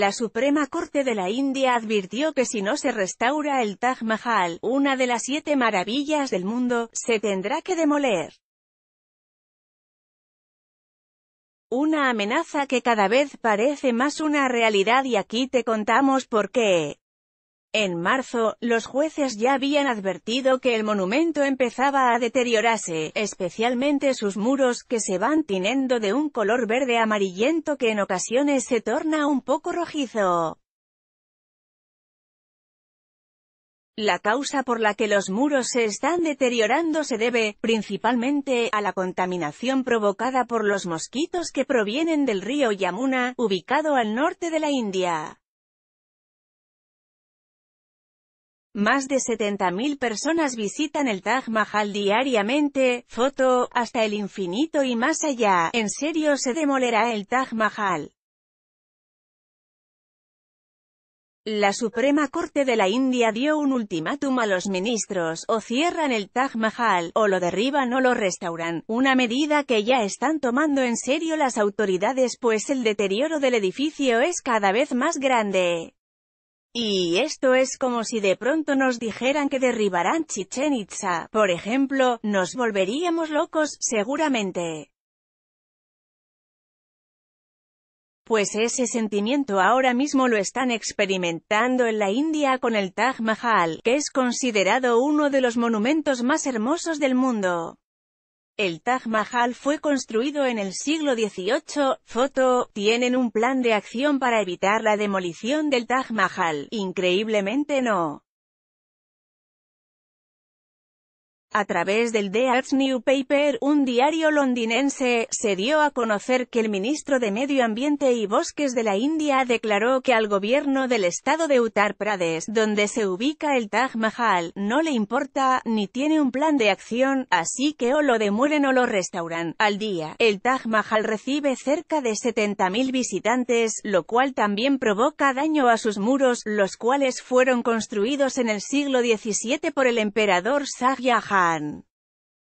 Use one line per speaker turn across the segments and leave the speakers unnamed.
La Suprema Corte de la India advirtió que si no se restaura el Taj Mahal, una de las siete maravillas del mundo, se tendrá que demoler. Una amenaza que cada vez parece más una realidad y aquí te contamos por qué. En marzo, los jueces ya habían advertido que el monumento empezaba a deteriorarse, especialmente sus muros que se van tiniendo de un color verde amarillento que en ocasiones se torna un poco rojizo. La causa por la que los muros se están deteriorando se debe, principalmente, a la contaminación provocada por los mosquitos que provienen del río Yamuna, ubicado al norte de la India. Más de 70.000 personas visitan el Taj Mahal diariamente, foto, hasta el infinito y más allá, en serio se demolerá el Taj Mahal. La Suprema Corte de la India dio un ultimátum a los ministros, o cierran el Taj Mahal, o lo derriban o lo restauran, una medida que ya están tomando en serio las autoridades pues el deterioro del edificio es cada vez más grande. Y esto es como si de pronto nos dijeran que derribarán Chichen Itza, por ejemplo, nos volveríamos locos, seguramente. Pues ese sentimiento ahora mismo lo están experimentando en la India con el Taj Mahal, que es considerado uno de los monumentos más hermosos del mundo. El Taj Mahal fue construido en el siglo XVIII. Foto. Tienen un plan de acción para evitar la demolición del Taj Mahal. Increíblemente no. A través del The Arts Paper, un diario londinense, se dio a conocer que el ministro de Medio Ambiente y Bosques de la India declaró que al gobierno del estado de Uttar Pradesh, donde se ubica el Taj Mahal, no le importa, ni tiene un plan de acción, así que o lo demuelen o lo restauran. Al día, el Taj Mahal recibe cerca de 70.000 visitantes, lo cual también provoca daño a sus muros, los cuales fueron construidos en el siglo XVII por el emperador Shah Jahan.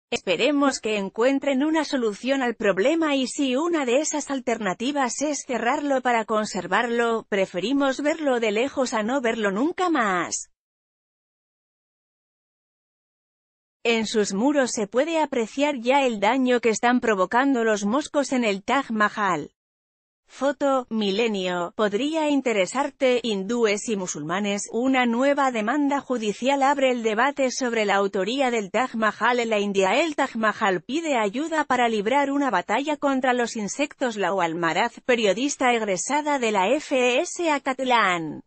Esperemos que encuentren una solución al problema y si una de esas alternativas es cerrarlo para conservarlo, preferimos verlo de lejos a no verlo nunca más. En sus muros se puede apreciar ya el daño que están provocando los moscos en el Taj Mahal. Foto, Milenio, podría interesarte, hindúes y musulmanes, una nueva demanda judicial abre el debate sobre la autoría del Taj Mahal en la India. El Taj Mahal pide ayuda para librar una batalla contra los insectos. Lau Almaraz, periodista egresada de la FES Acatlán.